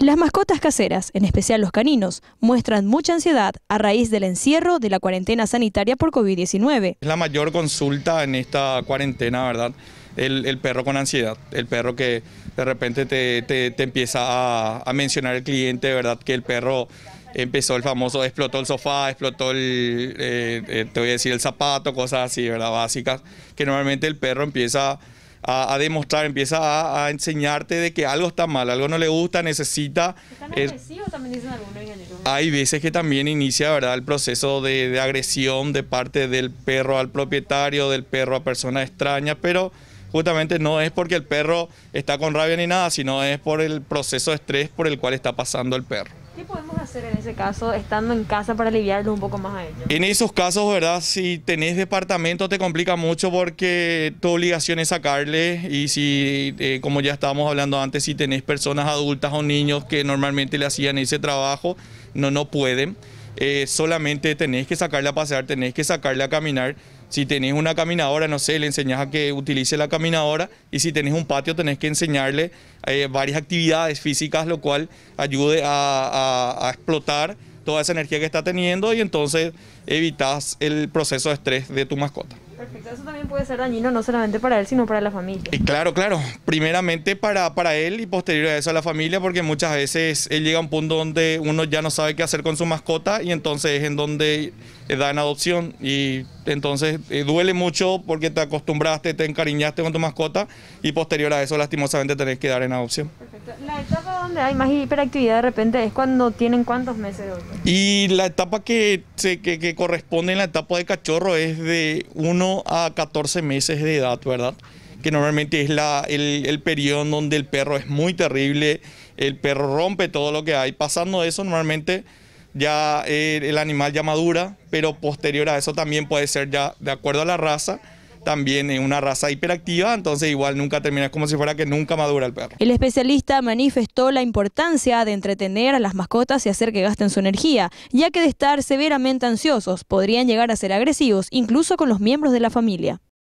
Las mascotas caseras, en especial los caninos, muestran mucha ansiedad a raíz del encierro de la cuarentena sanitaria por COVID-19. Es la mayor consulta en esta cuarentena, ¿verdad? El, perro con ansiedad, el perro que de repente te, empieza a, mencionar el cliente, ¿verdad? Que el perro empezó el famoso, explotó el sofá, explotó el, eh, eh, te voy a decir, el zapato, cosas así, ¿verdad? Básicas, que normalmente el perro empieza a, demostrar, empieza a, enseñarte de que algo está mal, algo no le gusta, necesita... Eh, también dicen algunos Hay veces que también inicia ¿verdad? el proceso de, de agresión de parte del perro al propietario, del perro a personas extrañas, pero justamente no es porque el perro está con rabia ni nada, sino es por el proceso de estrés por el cual está pasando el perro. ¿Qué podemos hacer en ese caso, estando en casa, para aliviarlo un poco más a ellos? En esos casos, ¿verdad? Si tenés departamento, te complica mucho porque tu obligación es sacarle. Y si, eh, como ya estábamos hablando antes, si tenés personas adultas o niños que normalmente le hacían ese trabajo, no, no pueden. Eh, solamente tenés que sacarla a pasear, tenés que sacarla a caminar. Si tenés una caminadora, no sé, le enseñás a que utilice la caminadora y si tenés un patio tenés que enseñarle eh, varias actividades físicas, lo cual ayude a, a, explotar toda esa energía que está teniendo y entonces evitas el proceso de estrés de tu mascota. Perfecto, eso también puede ser dañino no solamente para él, sino para la familia. Y eh, claro, claro, primeramente para, para él y posterior a eso a la familia, porque muchas veces él llega a un punto donde uno ya no sabe qué hacer con su mascota y entonces es en donde eh, da en adopción y entonces eh, duele mucho porque te acostumbraste, te encariñaste con tu mascota y posterior a eso lastimosamente tenés que dar en adopción. La etapa donde hay más hiperactividad de repente es cuando tienen cuántos meses de edad? Y la etapa que, se, corresponde en la etapa de cachorro es de 1 a 14 meses de edad, ¿verdad? Que normalmente es la, el, el periodo en donde el perro es muy terrible, el perro rompe todo lo que hay. Pasando eso, normalmente ya el, eh, el animal ya madura, pero posterior a eso también puede ser ya, de acuerdo a la raza, también es una raza hiperactiva, entonces igual nunca terminas, como si fuera que nunca madura el perro. El especialista manifestó la importancia de entretener a las mascotas y hacer que gasten su energía, ya que de estar severamente ansiosos podrían llegar a ser agresivos, incluso con los miembros de la familia.